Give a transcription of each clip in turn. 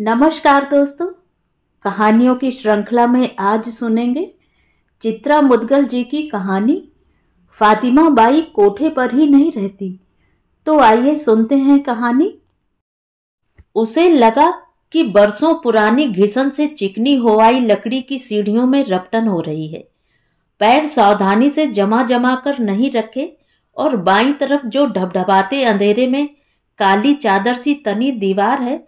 नमस्कार दोस्तों कहानियों की श्रृंखला में आज सुनेंगे चित्रा मुदगल जी की कहानी फातिमा बाई कोठे पर ही नहीं रहती तो आइए सुनते हैं कहानी उसे लगा कि बरसों पुरानी घिसन से चिकनी होवाई लकड़ी की सीढ़ियों में रपटन हो रही है पैर सावधानी से जमा जमा कर नहीं रखे और बाई तरफ जो ढबढबाते अंधेरे में काली चादर सी तनी दीवार है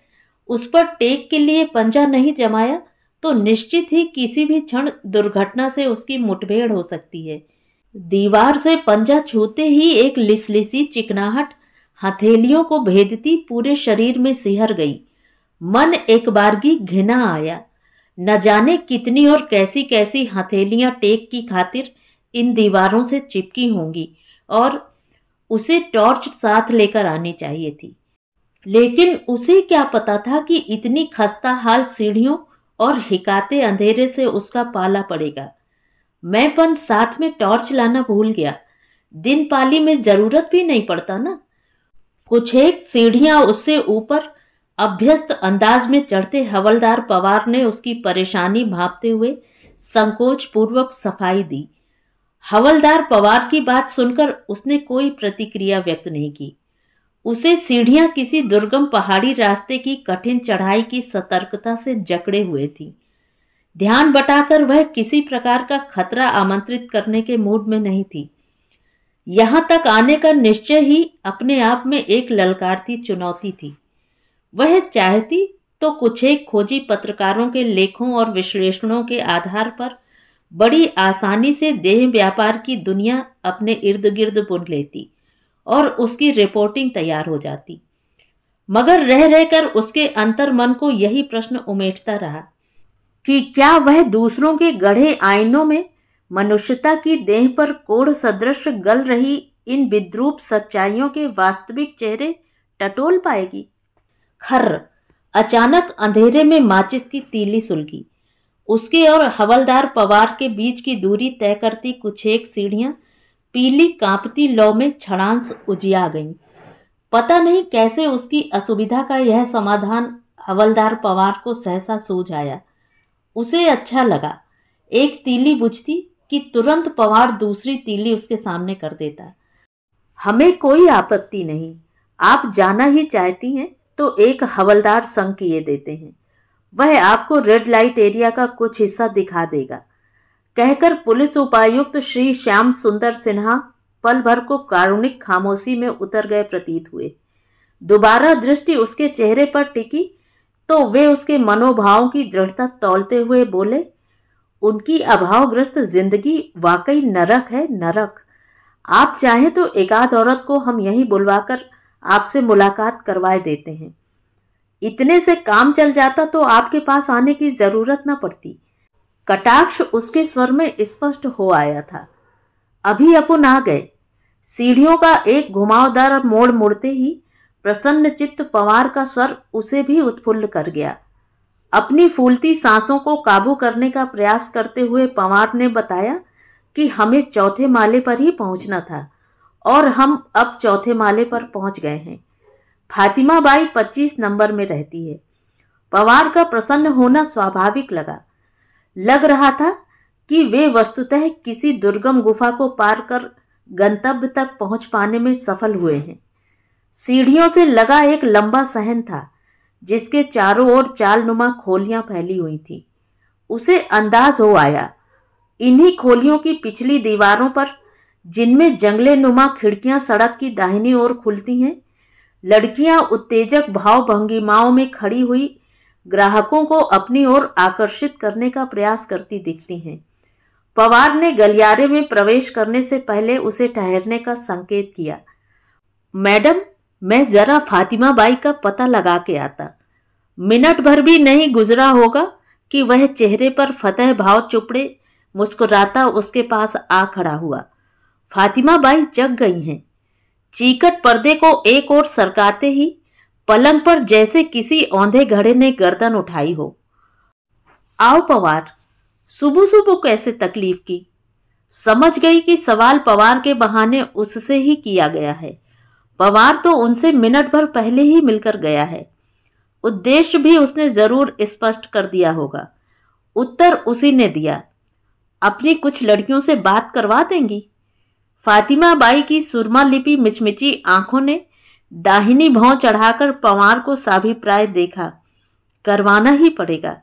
उस पर टेक के लिए पंजा नहीं जमाया तो निश्चित ही किसी भी क्षण दुर्घटना से उसकी मुठभेड़ हो सकती है दीवार से पंजा छूते ही एक लिसलिसी चिकनाहट हथेलियों को भेदती पूरे शरीर में सिहर गई मन एक बारगी घिना आया न जाने कितनी और कैसी कैसी हथेलियां टेक की खातिर इन दीवारों से चिपकी होंगी और उसे टॉर्च साथ लेकर आनी चाहिए थी लेकिन उसे क्या पता था कि इतनी खस्ता हाल सीढ़ियों और हिकाते अंधेरे से उसका पाला पड़ेगा मैं पन साथ में टॉर्च लाना भूल गया दिन पाली में जरूरत भी नहीं पड़ता ना कुछ एक सीढ़ियां उससे ऊपर अभ्यस्त अंदाज में चढ़ते हवलदार पवार ने उसकी परेशानी भापते हुए संकोच पूर्वक सफाई दी हवलदार पवार की बात सुनकर उसने कोई प्रतिक्रिया व्यक्त नहीं की उसे सीढ़ियां किसी दुर्गम पहाड़ी रास्ते की कठिन चढ़ाई की सतर्कता से जकड़े हुए थी ध्यान बटाकर वह किसी प्रकार का खतरा आमंत्रित करने के मूड में नहीं थी यहाँ तक आने का निश्चय ही अपने आप में एक ललकारती चुनौती थी वह चाहती तो कुछ एक खोजी पत्रकारों के लेखों और विश्लेषणों के आधार पर बड़ी आसानी से देह व्यापार की दुनिया अपने इर्द गिर्द बुन लेती और उसकी रिपोर्टिंग तैयार हो जाती मगर रह रहकर उसके अंतर मन को यही प्रश्न उमेटता रहा कि क्या वह दूसरों के गढ़े आयनों में मनुष्यता की देह पर कोढ़ सदृश गल रही इन विद्रूप सच्चाइयों के वास्तविक चेहरे टटोल पाएगी खर अचानक अंधेरे में माचिस की तीली सुलगी उसके और हवलदार पवार के बीच की दूरी तय करती कुछ एक सीढ़ियां पीली कांपती लौ में क्षणांश उजिया गई पता नहीं कैसे उसकी असुविधा का यह समाधान हवलदार पवार को सहसा सूझ आया उसे अच्छा लगा एक तीली बुझती कि तुरंत पवार दूसरी तीली उसके सामने कर देता हमें कोई आपत्ति नहीं आप जाना ही चाहती हैं तो एक हवलदार संग किए देते हैं वह आपको रेड लाइट एरिया का कुछ हिस्सा दिखा देगा कहकर पुलिस उपायुक्त श्री श्याम सुंदर सिन्हा पल भर को कारुणिक खामोशी में उतर गए प्रतीत हुए दोबारा दृष्टि उसके चेहरे पर टिकी तो वे उसके मनोभाव की दृढ़ता तौलते हुए बोले उनकी अभावग्रस्त जिंदगी वाकई नरक है नरक आप चाहें तो एकाध औरत को हम यहीं बुलवाकर आपसे मुलाकात करवाए देते हैं इतने से काम चल जाता तो आपके पास आने की ज़रूरत न पड़ती कटाक्ष उसके स्वर में स्पष्ट हो आया था अभी अपन आ गए सीढ़ियों का एक घुमावदार मोड़ मुड़ते ही प्रसन्न चित्त पवार का स्वर उसे भी उत्फुल्ल कर गया अपनी फूलती सांसों को काबू करने का प्रयास करते हुए पवार ने बताया कि हमें चौथे माले पर ही पहुंचना था और हम अब चौथे माले पर पहुंच गए हैं फातिमा बाई पच्चीस नंबर में रहती है पवार का प्रसन्न होना स्वाभाविक लगा लग रहा था कि वे वस्तुतः किसी दुर्गम गुफा को पार कर गंतव्य तक पहुंच पाने में सफल हुए हैं सीढ़ियों से लगा एक लंबा सहन था जिसके चारों ओर चालनुमा खोलियां फैली हुई थी उसे अंदाज हो आया इन्हीं खोलियों की पिछली दीवारों पर जिनमें जंगले नुमा खिड़कियां सड़क की दाहिनी ओर खुलती हैं लड़कियां उत्तेजक भाव भंगिमाओं में खड़ी हुई ग्राहकों को अपनी ओर आकर्षित करने का प्रयास करती दिखती हैं पवार ने गलियारे में प्रवेश करने से पहले उसे ठहरने का संकेत किया मैडम मैं जरा फातिमा बाई का पता लगा के आता मिनट भर भी नहीं गुजरा होगा कि वह चेहरे पर फतेह भाव चुपड़े मुस्कुराता उसके पास आ खड़ा हुआ फातिमा बाई जग गई हैं चीकट पर्दे को एक ओर सरकाते ही पलंग पर जैसे किसी औंधे घड़े ने गर्दन उठाई हो आओ पवार सुबह सुबह कैसे तकलीफ की समझ गई कि सवाल पवार के बहाने उससे ही किया गया है पवार तो उनसे मिनट भर पहले ही मिलकर गया है उद्देश्य भी उसने जरूर स्पष्ट कर दिया होगा उत्तर उसी ने दिया अपनी कुछ लड़कियों से बात करवा देंगी फातिमा बाई की सुरमा लिपि मिचमिची आंखों ने दाहिनी भाव चढ़ाकर पंवार को साभिप्राय देखा करवाना ही पड़ेगा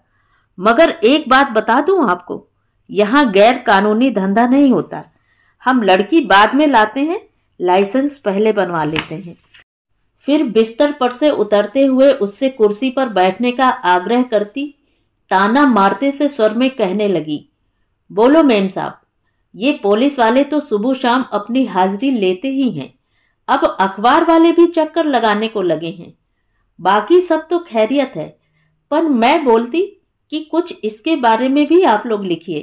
मगर एक बात बता दूं आपको यहाँ गैर कानूनी धंधा नहीं होता हम लड़की बाद में लाते हैं लाइसेंस पहले बनवा लेते हैं फिर बिस्तर पर से उतरते हुए उससे कुर्सी पर बैठने का आग्रह करती ताना मारते से स्वर में कहने लगी बोलो मैम साहब ये पुलिस वाले तो सुबह शाम अपनी हाजिरी लेते ही हैं अब अखबार वाले भी चक्कर लगाने को लगे हैं बाकी सब तो खैरियत है पर मैं बोलती कि कुछ इसके बारे में भी आप लोग लिखिए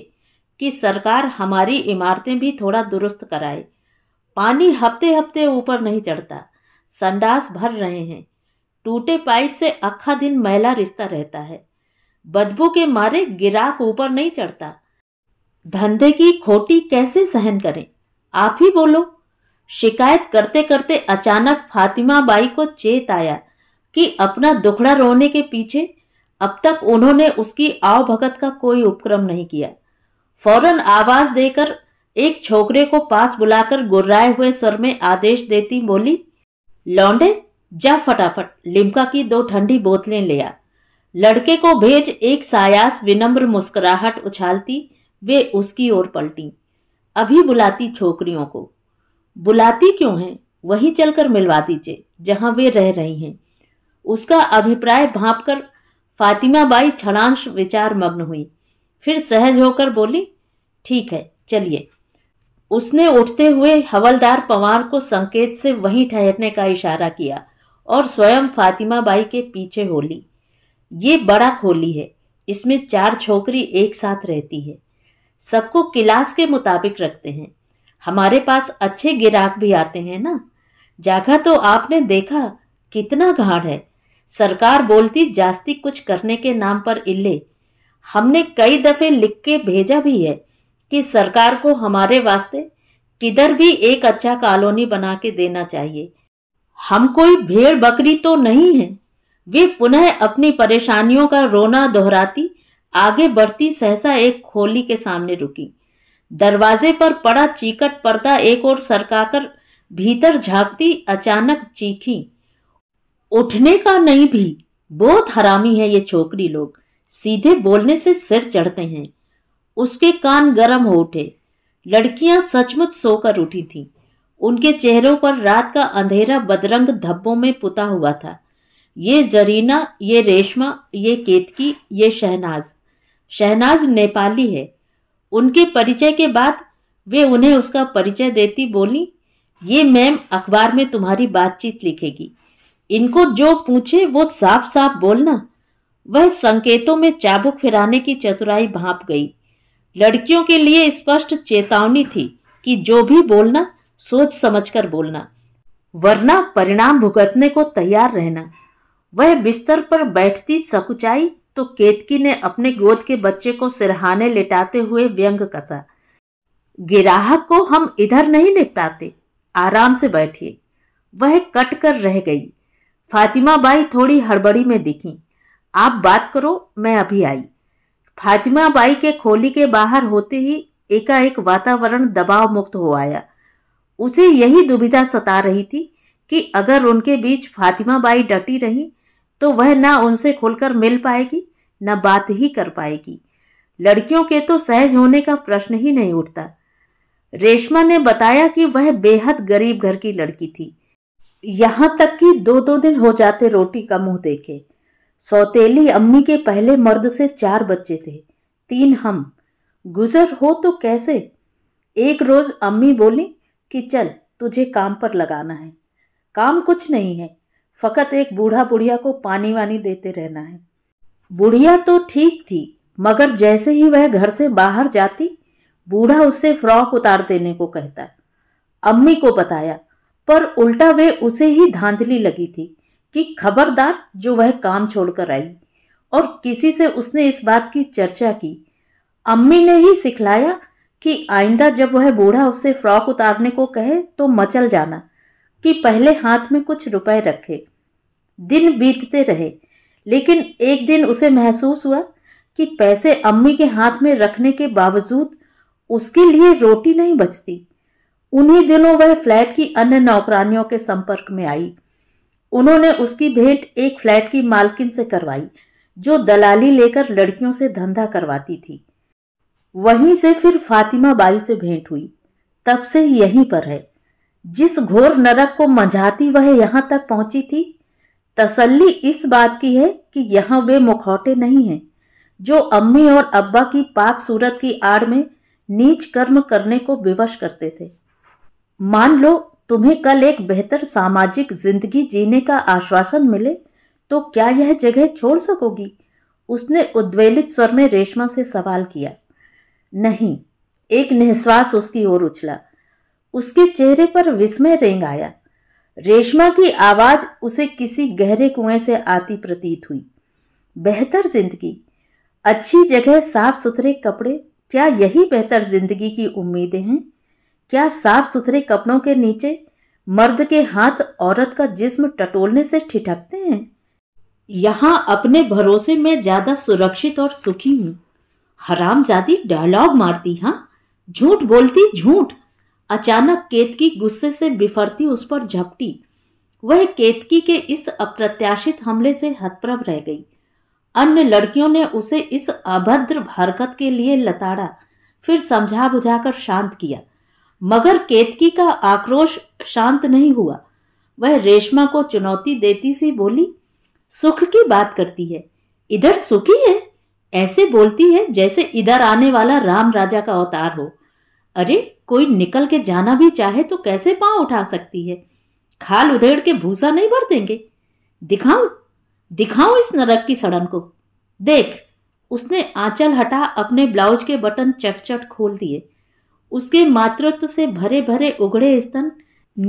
कि सरकार हमारी इमारतें भी थोड़ा दुरुस्त कराए पानी हफ्ते हफ्ते ऊपर नहीं चढ़ता संडास भर रहे हैं टूटे पाइप से अखा दिन मैला रिश्ता रहता है बदबू के मारे गिराक ऊपर नहीं चढ़ता धंधे की खोटी कैसे सहन करें आप ही बोलो शिकायत करते करते अचानक फातिमा बाई को चेत आया कि अपना दुखड़ा रोने के पीछे अब तक उन्होंने उसकी आवभगत का कोई उपक्रम नहीं किया फौरन आवाज देकर एक छोकरे को पास बुलाकर गुर्राए हुए स्वर में आदेश देती बोली लौंडे जा फटाफट लिमका की दो ठंडी बोतलें ले आ लड़के को भेज एक सायास विनम्र मुस्कुराहट उछालती वे उसकी ओर पलटी अभी बुलाती छोकरियों को बुलाती क्यों हैं वहीं चलकर मिलवा दीजिए जहाँ वे रह रही हैं उसका अभिप्राय भाप कर फातिमा बाई क्षणांश विचार मग्न हुई फिर सहज होकर बोली ठीक है चलिए उसने उठते हुए हवलदार पवार को संकेत से वहीं ठहरने का इशारा किया और स्वयं फातिमा बाई के पीछे होली ये बड़ा खोली है इसमें चार छोकरी एक साथ रहती है सबको क्लास के मुताबिक रखते हैं हमारे पास अच्छे गिराक भी आते हैं ना जगह तो आपने देखा कितना गाढ़ है सरकार बोलती जास्ती कुछ करने के नाम पर इल्ले हमने कई दफ़े लिख के भेजा भी है कि सरकार को हमारे वास्ते किधर भी एक अच्छा कॉलोनी बना के देना चाहिए हम कोई भेड़ बकरी तो नहीं है वे पुनः अपनी परेशानियों का रोना दोहराती आगे बढ़ती सहसा एक खोली के सामने रुकी दरवाजे पर पड़ा चीकट पर्दा एक ओर सरकाकर भीतर झांकती अचानक चीखी उठने का नहीं भी बहुत हरामी है ये छोकरी लोग सीधे बोलने से सिर चढ़ते हैं उसके कान गरम हो उठे लड़कियां सचमुच सोकर उठी थीं उनके चेहरों पर रात का अंधेरा बदरंग धब्बों में पुता हुआ था ये जरीना ये रेशमा ये केतकी ये शहनाज शहनाज नेपाली है उनके परिचय के बाद वे उन्हें उसका परिचय देती बोली ये मैम अखबार में तुम्हारी बातचीत लिखेगी इनको जो पूछे वो साफ साफ बोलना वह संकेतों में चाबुक फिराने की चतुराई भाप गई लड़कियों के लिए स्पष्ट चेतावनी थी कि जो भी बोलना सोच समझकर बोलना वरना परिणाम भुगतने को तैयार रहना वह बिस्तर पर बैठती सकुचाई तो केतकी ने अपने गोद के बच्चे को सिरहाने लेटाते हुए व्यंग कसा गिराहक को हम इधर नहीं निपटाते आराम से बैठिए वह कट कर रह गई फातिमा बाई थोड़ी हड़बड़ी में दिखी आप बात करो मैं अभी आई फातिमा बाई के खोली के बाहर होते ही एकाएक वातावरण दबाव मुक्त हो आया उसे यही दुविधा सता रही थी कि अगर उनके बीच फातिमा बाई डटी रहीं तो वह ना उनसे खुलकर मिल पाएगी न बात ही कर पाएगी लड़कियों के तो सहज होने का प्रश्न ही नहीं उठता रेशमा ने बताया कि वह बेहद गरीब घर की लड़की थी यहाँ तक कि दो दो दिन हो जाते रोटी का मुंह देखे सौतेली अम्मी के पहले मर्द से चार बच्चे थे तीन हम गुजर हो तो कैसे एक रोज अम्मी बोली कि चल तुझे काम पर लगाना है काम कुछ नहीं है फ़कत एक बूढ़ा बुढ़िया को पानी वानी देते रहना है बुढ़िया तो ठीक थी मगर जैसे ही वह घर से बाहर जाती बूढ़ा उससे फ्रॉक उतार देने को कहता अम्मी को बताया पर उल्टा वे उसे ही धांधली लगी थी कि खबरदार जो वह काम छोड़कर आई और किसी से उसने इस बात की चर्चा की अम्मी ने ही सिखलाया कि आइंदा जब वह बूढ़ा उससे फ्रॉक उतारने को कहे तो मचल जाना कि पहले हाथ में कुछ रुपए रखे दिन बीतते रहे लेकिन एक दिन उसे महसूस हुआ कि पैसे अम्मी के हाथ में रखने के बावजूद उसके लिए रोटी नहीं बचती उन्हीं दिनों वह फ्लैट की अन्य नौकरानियों के संपर्क में आई उन्होंने उसकी भेंट एक फ्लैट की मालकिन से करवाई जो दलाली लेकर लड़कियों से धंधा करवाती थी वहीं से फिर फातिमा बाई से भेंट हुई तब से यहीं पर है जिस घोर नरक को मझाती वह यहाँ तक पहुंची थी तसल्ली इस बात की है कि यहाँ वे मुखौटे नहीं हैं जो अम्मी और अब्बा की पाक सूरत की आड़ में नीच कर्म करने को विवश करते थे मान लो तुम्हें कल एक बेहतर सामाजिक जिंदगी जीने का आश्वासन मिले तो क्या यह जगह छोड़ सकोगी उसने उद्वेलित स्वर में रेशमा से सवाल किया नहीं एक निःश्वास उसकी ओर उछला उसके चेहरे पर विस्मय रेंग आया रेशमा की आवाज उसे किसी गहरे कुएं से आती प्रतीत हुई बेहतर जिंदगी अच्छी जगह साफ सुथरे कपड़े क्या यही बेहतर जिंदगी की उम्मीदें हैं क्या साफ सुथरे कपड़ों के नीचे मर्द के हाथ औरत का जिस्म टटोलने से ठिठकते हैं यहाँ अपने भरोसे में ज़्यादा सुरक्षित और सुखी हूँ हरामजादी डायलॉग मारती हाँ झूठ बोलती झूठ अचानक केतकी गुस्से से बिफरती उस पर झपटी वह केतकी के इस अप्रत्याशित हमले से हतप्रभ रह गई अन्य लड़कियों ने उसे इस अभद्र हरकत के लिए लताड़ा फिर समझा बुझाकर शांत किया मगर केतकी का आक्रोश शांत नहीं हुआ वह रेशमा को चुनौती देती सी बोली सुख की बात करती है इधर सुखी है ऐसे बोलती है जैसे इधर आने वाला राम राजा का अवतार हो अरे कोई निकल के जाना भी चाहे तो कैसे पांव उठा सकती है खाल उधेड़ के भूसा नहीं भर देंगे दिखाऊं दिखाऊं इस नरक की सड़न को देख उसने आंचल हटा अपने ब्लाउज के बटन चटचट खोल दिए उसके मातृत्व से भरे भरे उगड़े स्तन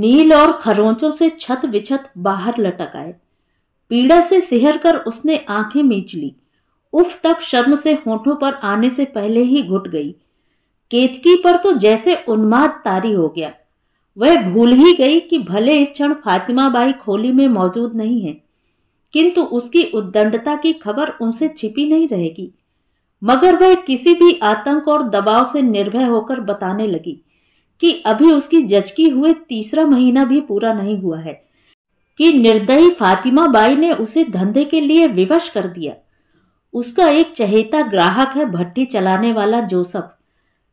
नील और खरोंचों से छत विछत बाहर लटक आए पीड़ा से सिहर कर उसने आंखें मीच ली उफ तक शर्म से होठों पर आने से पहले ही घुट गई केतकी पर तो जैसे उन्माद तारी हो गया वह भूल ही गई कि भले इस क्षण फातिमा बाई खोली में मौजूद नहीं है किंतु उसकी उद्दंडता की खबर उनसे छिपी नहीं रहेगी मगर वह किसी भी आतंक और दबाव से निर्भय होकर बताने लगी कि अभी उसकी जचकी हुए तीसरा महीना भी पूरा नहीं हुआ है कि निर्दयी फातिमा बाई ने उसे धंधे के लिए विवश कर दिया उसका एक चहेता ग्राहक है भट्टी चलाने वाला जोसफ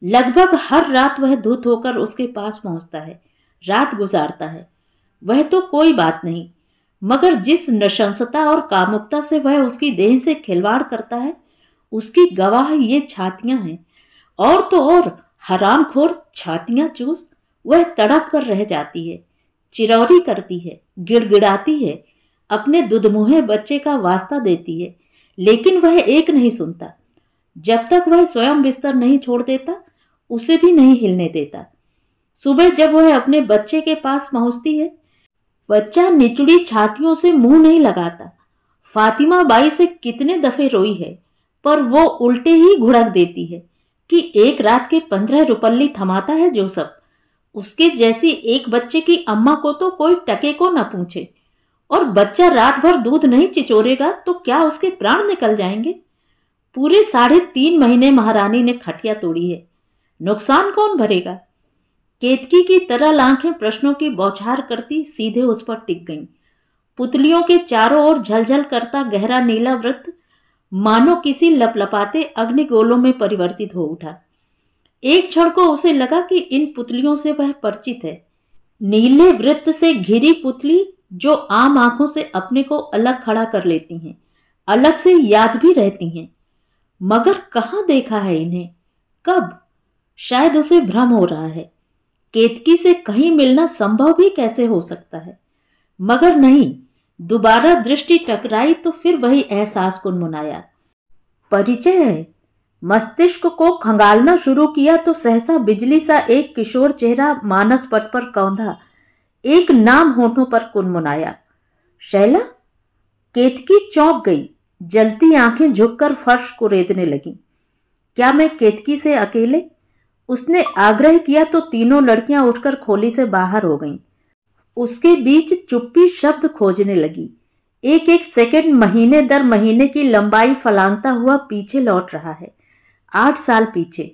लगभग हर रात वह धूत होकर उसके पास पहुंचता है रात गुजारता है वह तो कोई बात नहीं मगर जिस नशंसता और कामुकता से वह उसकी देह से खिलवाड़ करता है उसकी गवाह ये छातियां हैं और तो और हरामखोर छातियां चूस वह तड़प कर रह जाती है चिरौरी करती है गिड़गिड़ाती है अपने दुधमुहे बच्चे का वास्ता देती है लेकिन वह एक नहीं सुनता जब तक वह स्वयं बिस्तर नहीं छोड़ देता उसे भी नहीं हिलने देता सुबह जब वह अपने बच्चे के पास पहुंचती है बच्चा निचड़ी छातियों से मुंह नहीं लगाता फातिमा बाई से कितने दफे रोई है पर वो उल्टे ही घुड़क देती है कि एक रात के पंद्रह रुपल्ली थमाता है सब उसके जैसी एक बच्चे की अम्मा को तो कोई टके को ना पूछे और बच्चा रात भर दूध नहीं चिचोरेगा तो क्या उसके प्राण निकल जाएंगे पूरे साढ़े तीन महीने महारानी ने खटिया तोड़ी है नुकसान कौन भरेगा केतकी की तरह आंखें प्रश्नों की बौछार करती सीधे उस पर टिक गईं पुतलियों के चारों ओर झलझल करता गहरा नीला वृत्त मानो किसी लपलपाते अग्निगोलों में परिवर्तित हो उठा एक क्षण को उसे लगा कि इन पुतलियों से वह परिचित है नीले वृत्त से घिरी पुतली जो आम आंखों से अपने को अलग खड़ा कर लेती हैं अलग से याद भी रहती हैं मगर कहाँ देखा है इन्हें कब शायद उसे भ्रम हो रहा है केतकी से कहीं मिलना संभव भी कैसे हो सकता है मगर नहीं दोबारा दृष्टि टकराई तो फिर वही एहसास कुनमुनाया परिचय है मस्तिष्क को खंगालना शुरू किया तो सहसा बिजली सा एक किशोर चेहरा मानस पट पर कौंधा एक नाम होठों पर कुनमुनाया शैला केतकी चौंक गई जलती आंखें झुककर फर्श को रेदने लगी क्या मैं केतकी से अकेले उसने आग्रह किया तो तीनों लड़कियां उठकर खोली से बाहर हो गईं। उसके बीच चुप्पी शब्द खोजने लगी एक एक सेकंड महीने दर महीने की लंबाई फलांगता हुआ पीछे लौट रहा है आठ साल पीछे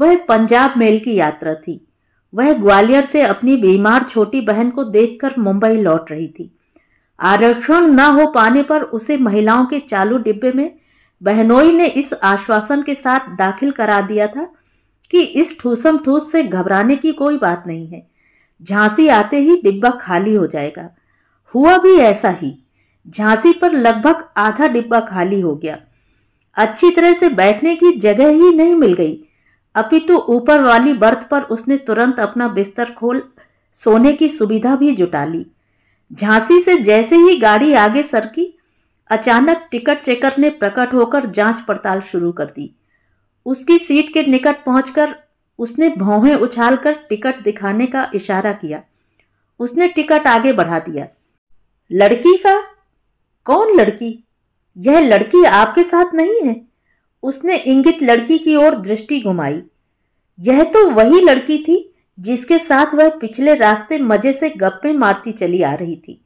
वह पंजाब मेल की यात्रा थी वह ग्वालियर से अपनी बीमार छोटी बहन को देखकर मुंबई लौट रही थी आरक्षण न हो पाने पर उसे महिलाओं के चालू डिब्बे में बहनोई ने इस आश्वासन के साथ दाखिल करा दिया था कि इस ठूसम ठूस से घबराने की कोई बात नहीं है झांसी आते ही डिब्बा खाली हो जाएगा हुआ भी ऐसा ही झांसी पर लगभग आधा डिब्बा खाली हो गया अच्छी तरह से बैठने की जगह ही नहीं मिल गई अपितु तो ऊपर वाली बर्थ पर उसने तुरंत अपना बिस्तर खोल सोने की सुविधा भी जुटा ली झांसी से जैसे ही गाड़ी आगे सरकी अचानक टिकट चेकर ने प्रकट होकर जांच पड़ताल शुरू कर दी उसकी सीट के निकट पहुंचकर उसने भौहें उछालकर टिकट दिखाने का इशारा किया उसने टिकट आगे बढ़ा दिया लड़की का कौन लड़की यह लड़की आपके साथ नहीं है उसने इंगित लड़की की ओर दृष्टि घुमाई यह तो वही लड़की थी जिसके साथ वह पिछले रास्ते मजे से गप्पे मारती चली आ रही थी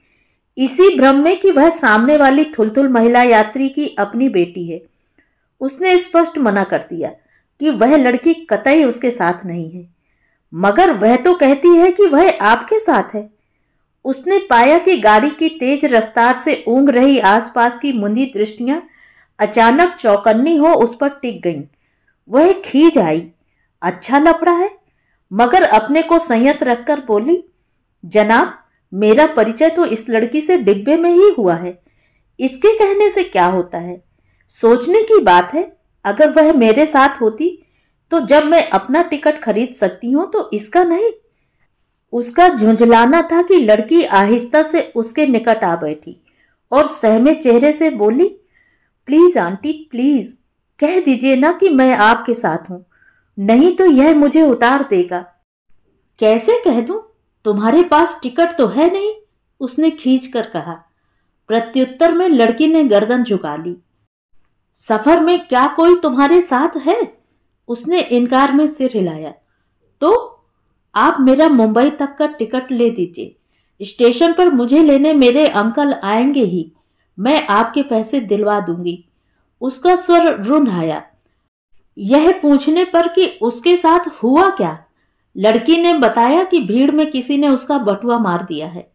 इसी भ्रम में कि वह सामने वाली थुलथुल महिला यात्री की अपनी बेटी है उसने स्पष्ट मना कर दिया कि वह लड़की कतई उसके साथ नहीं है मगर वह तो कहती है कि वह आपके साथ है उसने पाया कि गाड़ी की तेज रफ्तार से ऊँग रही आसपास की मुंदी दृष्टियां अचानक चौकन्नी हो उस पर टिक गईं वह खींच आई अच्छा लपड़ा है मगर अपने को संयत रखकर बोली जनाब मेरा परिचय तो इस लड़की से डिब्बे में ही हुआ है इसके कहने से क्या होता है सोचने की बात है अगर वह मेरे साथ होती तो जब मैं अपना टिकट खरीद सकती हूँ तो इसका नहीं उसका झुंझलाना था कि लड़की आहिस्ता से उसके निकट आ बैठी और सहमे चेहरे से बोली प्लीज आंटी प्लीज कह दीजिए ना कि मैं आपके साथ हूँ नहीं तो यह मुझे उतार देगा कैसे कह दू तुम्हारे पास टिकट तो है नहीं उसने खींच कर कहा प्रत्युत्तर में लड़की ने गर्दन झुका ली सफर में क्या कोई तुम्हारे साथ है उसने इनकार में सिर हिलाया तो आप मेरा मुंबई तक का टिकट ले दीजिए स्टेशन पर मुझे लेने मेरे अंकल आएंगे ही मैं आपके पैसे दिलवा दूंगी उसका स्वर रुंधाया यह पूछने पर कि उसके साथ हुआ क्या लड़की ने बताया कि भीड़ में किसी ने उसका बटुआ मार दिया है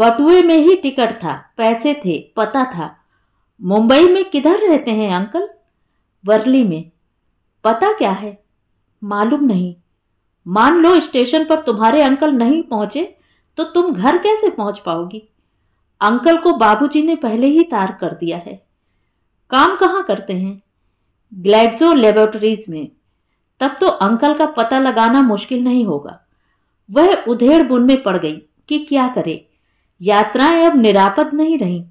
बटुए में ही टिकट था पैसे थे पता था मुंबई में किधर रहते हैं अंकल वर्ली में पता क्या है मालूम नहीं मान लो स्टेशन पर तुम्हारे अंकल नहीं पहुंचे तो तुम घर कैसे पहुंच पाओगी अंकल को बाबूजी ने पहले ही तार कर दिया है काम कहाँ करते हैं ग्लैक्सो लेबोरेटरीज में तब तो अंकल का पता लगाना मुश्किल नहीं होगा वह उधेड़ बुन में पड़ गई कि क्या करे यात्राएं अब निरापद नहीं रहीं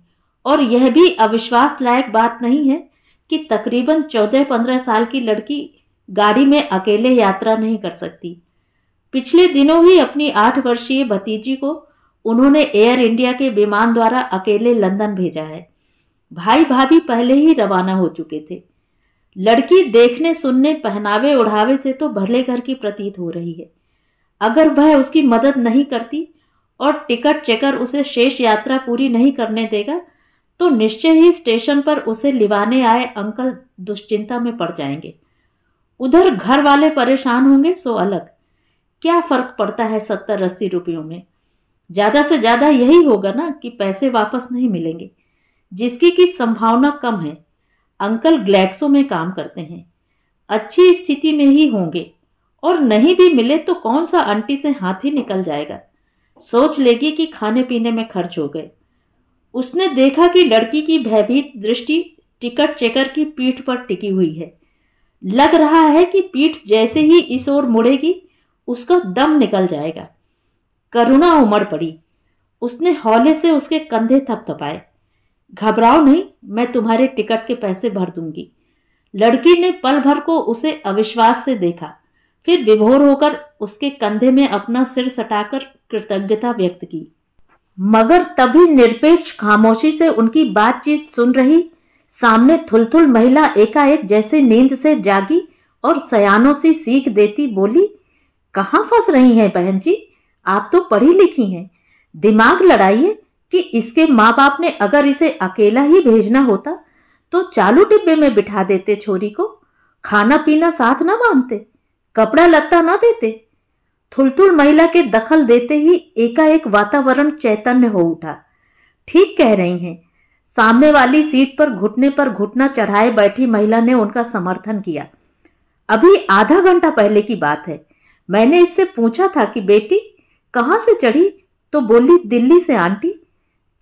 और यह भी अविश्वास लायक बात नहीं है कि तकरीबन चौदह पंद्रह साल की लड़की गाड़ी में अकेले यात्रा नहीं कर सकती पिछले दिनों ही अपनी आठ वर्षीय भतीजी को उन्होंने एयर इंडिया के विमान द्वारा अकेले लंदन भेजा है भाई भाभी पहले ही रवाना हो चुके थे लड़की देखने सुनने पहनावे उड़ावे से तो भले घर की प्रतीत हो रही है अगर वह उसकी मदद नहीं करती और टिकट चेकर उसे शेष यात्रा पूरी नहीं करने देगा तो निश्चय ही स्टेशन पर उसे लिवाने आए अंकल दुश्चिंता में पड़ जाएंगे उधर घर वाले परेशान होंगे सो अलग क्या फर्क पड़ता है सत्तर अस्सी रुपयों में ज़्यादा से ज़्यादा यही होगा ना कि पैसे वापस नहीं मिलेंगे जिसकी की संभावना कम है अंकल ग्लैक्सो में काम करते हैं अच्छी स्थिति में ही होंगे और नहीं भी मिले तो कौन सा आंटी से हाथ ही निकल जाएगा सोच लेगी कि खाने पीने में खर्च हो गए उसने देखा कि लड़की की भयभीत दृष्टि टिकट चेकर की पीठ पर टिकी हुई है लग रहा है कि पीठ जैसे ही इस ओर मुड़ेगी उसका दम निकल जाएगा करुणा उमड़ पड़ी उसने हौले से उसके कंधे थपथपाए घबराओ नहीं मैं तुम्हारे टिकट के पैसे भर दूंगी लड़की ने पल भर को उसे अविश्वास से देखा फिर विभोर होकर उसके कंधे में अपना सिर सटाकर कृतज्ञता व्यक्त की मगर तभी निरपेक्ष खामोशी से उनकी बातचीत सुन रही सामने थुलथुल महिला एकाएक जैसे नींद से जागी और सयानों से सीख देती बोली कहाँ फंस रही हैं बहन जी आप तो पढ़ी लिखी हैं दिमाग लड़ाइए कि इसके माँ बाप ने अगर इसे अकेला ही भेजना होता तो चालू डिब्बे में बिठा देते छोरी को खाना पीना साथ ना मानते कपड़ा लत्ता ना देते थुलथुल महिला के दखल देते ही एकाएक वातावरण चैतन्य हो उठा ठीक कह रही हैं सामने वाली सीट पर घुटने पर घुटना चढ़ाए बैठी महिला ने उनका समर्थन किया अभी आधा घंटा पहले की बात है मैंने इससे पूछा था कि बेटी कहाँ से चढ़ी तो बोली दिल्ली से आंटी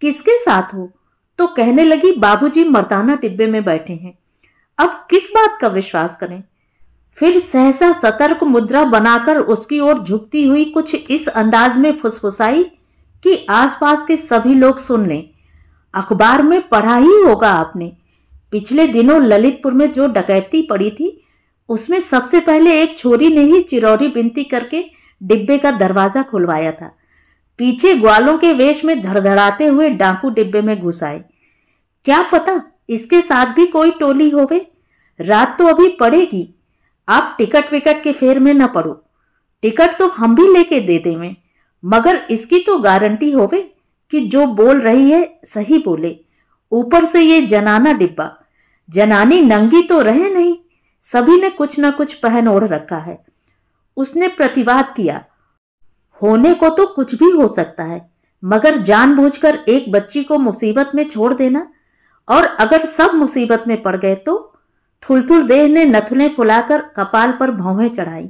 किसके साथ हो तो कहने लगी बाबूजी मर्दाना डिब्बे में बैठे हैं अब किस बात का विश्वास करें फिर सहसा सतर्क मुद्रा बनाकर उसकी ओर झुकती हुई कुछ इस अंदाज में फुसफुसाई कि आसपास के सभी लोग सुन लें अखबार में पढ़ा ही होगा आपने पिछले दिनों ललितपुर में जो डकैती पड़ी थी उसमें सबसे पहले एक छोरी ने ही चिरौरी बिनती करके डिब्बे का दरवाजा खुलवाया था पीछे ग्वालों के वेश में धड़धड़ाते हुए डाकू डिब्बे में घुस आए क्या पता इसके साथ भी कोई टोली होवे रात तो अभी पड़ेगी आप टिकट विकट के फेर में न पड़ो टिकट तो हम भी लेके दे देवें मगर इसकी तो गारंटी होवे कि जो बोल रही है सही बोले ऊपर से ये जनाना डिब्बा जनानी नंगी तो रहे नहीं सभी ने कुछ ना कुछ पहन ओढ़ रखा है उसने प्रतिवाद किया होने को तो कुछ भी हो सकता है मगर जानबूझकर एक बच्ची को मुसीबत में छोड़ देना और अगर सब मुसीबत में पड़ गए तो थुलथुल देह ने नथुने फुलाकर कपाल पर भौहें चढ़ाई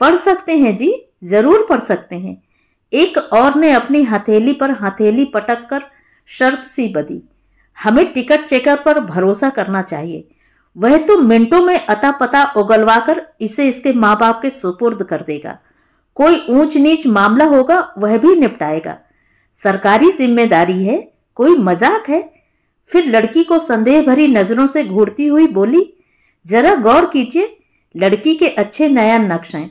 पढ़ सकते हैं जी जरूर पढ़ सकते हैं एक और ने अपनी हथेली पर हथेली पटक कर शर्त सी बदी हमें टिकट चेकर पर भरोसा करना चाहिए वह तो मिनटों में अता पता उगलवा कर इसे इसके माँ बाप के सुपुर्द कर देगा कोई ऊंच नीच मामला होगा वह भी निपटाएगा सरकारी जिम्मेदारी है कोई मजाक है फिर लड़की को संदेह भरी नजरों से घूरती हुई बोली जरा गौर कीजिए लड़की के अच्छे नया नक्श हैं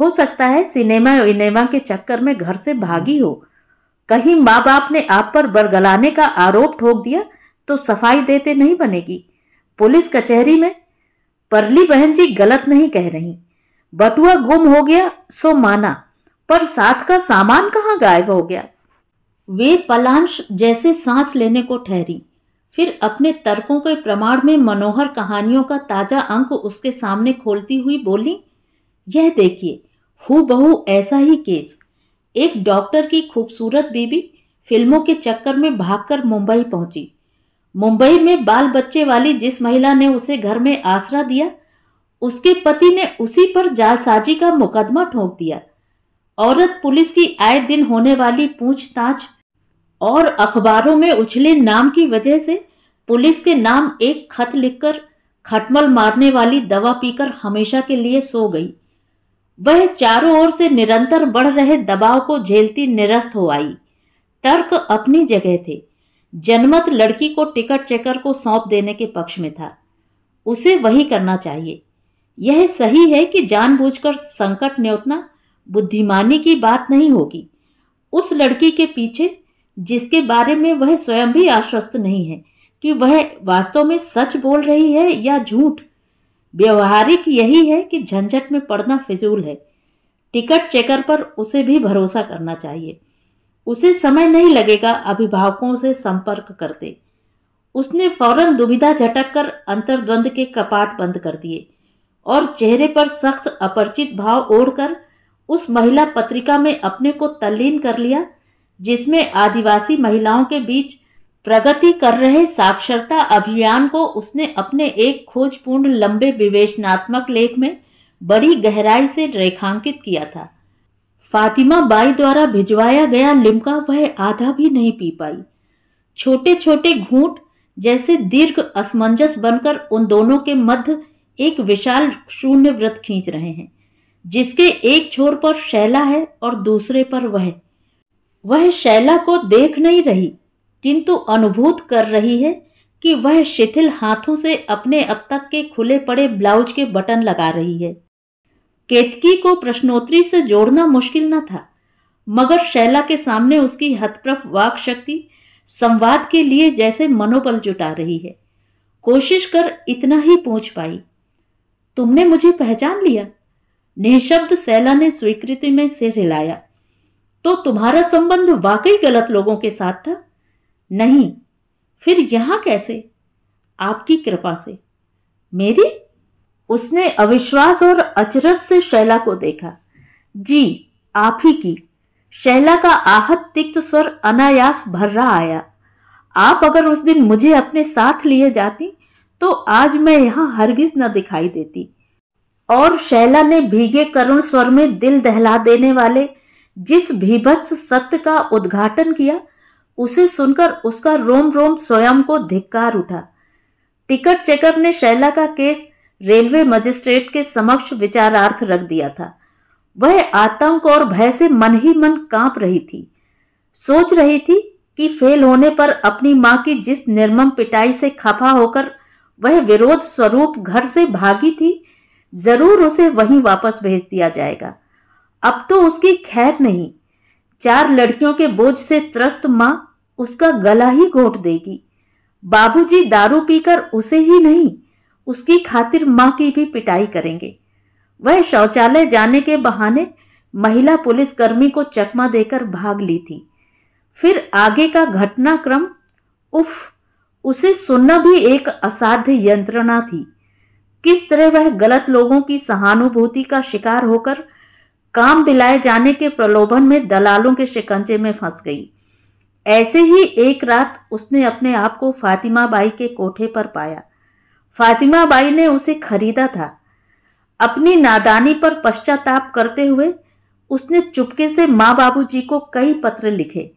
हो सकता है सिनेमा विनेमा के चक्कर में घर से भागी हो कहीं माँ बाप ने आप पर बरगलाने का आरोप ठोक दिया तो सफाई देते नहीं बनेगी पुलिस कचहरी में परली बहन जी गलत नहीं कह रही बटुआ गुम हो गया सो माना पर साथ का सामान कहाँ गायब हो गया वे पलांश जैसे सांस लेने को ठहरी फिर अपने तर्कों के प्रमाण में मनोहर कहानियों का ताजा अंक उसके सामने खोलती हुई बोली यह देखिए हु बहू ऐसा ही केस एक डॉक्टर की खूबसूरत बीबी फिल्मों के चक्कर में भागकर मुंबई पहुंची मुंबई में बाल बच्चे वाली जिस महिला ने उसे घर में आसरा दिया उसके पति ने उसी पर जालसाजी का मुकदमा ठोक दिया औरत पुलिस की आए दिन होने वाली पूछताछ और अखबारों में उछले नाम की वजह से पुलिस के नाम एक खत लिखकर खटमल मारने वाली दवा पीकर हमेशा के लिए सो गई वह चारों ओर से निरंतर बढ़ रहे दबाव को झेलती निरस्त हो आई तर्क अपनी जगह थे जनमत लड़की को टिकट चेकर को सौंप देने के पक्ष में था उसे वही करना चाहिए यह सही है कि जानबूझकर संकट न्योतना बुद्धिमानी की बात नहीं होगी उस लड़की के पीछे जिसके बारे में वह स्वयं भी आश्वस्त नहीं है कि वह वास्तव में सच बोल रही है या झूठ व्यवहारिक यही है कि झंझट में पड़ना फिजूल है टिकट चेकर पर उसे भी भरोसा करना चाहिए उसे समय नहीं लगेगा अभिभावकों से संपर्क करते उसने फौरन दुविधा झटक कर अंतर्द्वंद के कपाट बंद कर दिए और चेहरे पर सख्त अपरिचित भाव ओढ़कर उस महिला पत्रिका में अपने को तल्लीन कर लिया जिसमें आदिवासी महिलाओं के बीच प्रगति कर रहे साक्षरता अभियान को उसने अपने एक खोजपूर्ण लंबे विवेचनात्मक लेख में बड़ी गहराई से रेखांकित किया था फातिमा बाई द्वारा भिजवाया गया लिमका वह आधा भी नहीं पी पाई छोटे छोटे घूट जैसे दीर्घ असमंजस बनकर उन दोनों के मध्य एक विशाल शून्य व्रत खींच रहे हैं जिसके एक छोर पर शैला है और दूसरे पर वह वह शैला को देख नहीं रही किंतु अनुभूत कर रही है कि वह शिथिल हाथों से अपने अब तक के खुले पड़े ब्लाउज के बटन लगा रही है केतकी को प्रश्नोत्तरी से जोड़ना मुश्किल न था मगर शैला के सामने उसकी हथप्रफ वाक शक्ति संवाद के लिए जैसे मनोबल जुटा रही है कोशिश कर इतना ही पूछ पाई तुमने मुझे पहचान लिया निःशब्द शैला ने स्वीकृति में सिर हिलाया तो तुम्हारा संबंध वाकई गलत लोगों के साथ था नहीं फिर यहां कैसे आपकी कृपा से मेरी उसने अविश्वास और अचरज से शैला को देखा जी आप ही की शैला का आहत तिक्त स्वर अनायास भर रहा आया आप अगर उस दिन मुझे अपने साथ लिए जाती तो आज मैं यहां हरगिज न दिखाई देती और शैला ने भीगे करुण स्वर में दिल दहला देने वाले जिस भीभत्स सत्य का उद्घाटन किया उसे सुनकर उसका रोम रोम स्वयं को धिक्कार उठा टिकट चेकर ने शैला का केस रेलवे मजिस्ट्रेट के समक्ष विचारार्थ रख दिया था वह आतंक और भय से मन ही मन कांप रही थी सोच रही थी कि फेल होने पर अपनी मां की जिस निर्मम पिटाई से खफा होकर वह विरोध स्वरूप घर से भागी थी जरूर उसे वहीं वापस भेज दिया जाएगा अब तो उसकी खैर नहीं चार लड़कियों के बोझ से त्रस्त माँ उसका गला ही घोट देगी बाबूजी दारू पीकर उसे ही नहीं उसकी खातिर माँ की भी पिटाई करेंगे वह शौचालय जाने के बहाने महिला पुलिसकर्मी को चकमा देकर भाग ली थी फिर आगे का घटनाक्रम उफ उसे सुनना भी एक असाध्य यंत्रणा थी किस तरह वह गलत लोगों की सहानुभूति का शिकार होकर काम दिलाए जाने के प्रलोभन में दलालों के शिकंजे में फंस गई ऐसे ही एक रात उसने अपने आप को फातिमा बाई के कोठे पर पाया फातिमा बाई ने उसे खरीदा था अपनी नादानी पर पश्चाताप करते हुए उसने चुपके से माँ जी को कई पत्र लिखे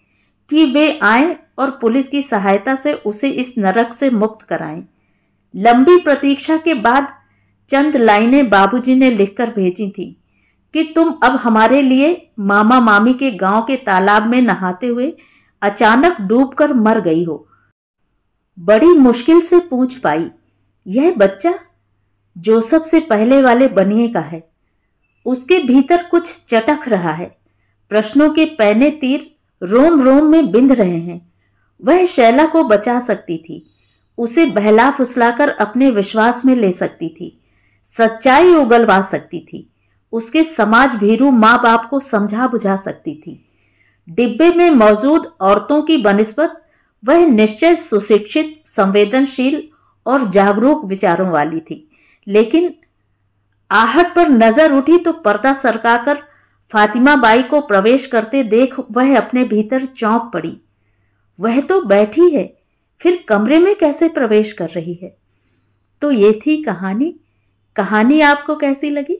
कि वे आए और पुलिस की सहायता से उसे इस नरक से मुक्त कराएं। लंबी प्रतीक्षा के बाद चंद लाइनें बाबूजी ने लिखकर भेजी थीं। कि तुम अब हमारे लिए मामा मामी के गांव के तालाब में नहाते हुए अचानक डूबकर मर गई हो बड़ी मुश्किल से पूछ पाई यह बच्चा जोसफ से पहले वाले बनिए का है उसके भीतर कुछ चटक रहा है प्रश्नों के पहने तीर रोम रोम में बिंध रहे हैं वह शैला को बचा सकती थी उसे बहला फुसलाकर अपने विश्वास में ले सकती थी सच्चाई उगलवा सकती थी उसके समाज भीरू माँ बाप को समझा बुझा सकती थी डिब्बे में मौजूद औरतों की बनस्बत वह निश्चय सुशिक्षित संवेदनशील और जागरूक विचारों वाली थी लेकिन आहट पर नजर उठी तो पर्दा सरकाकर फातिमा बाई को प्रवेश करते देख वह अपने भीतर चौंक पड़ी वह तो बैठी है फिर कमरे में कैसे प्रवेश कर रही है तो ये थी कहानी कहानी आपको कैसी लगी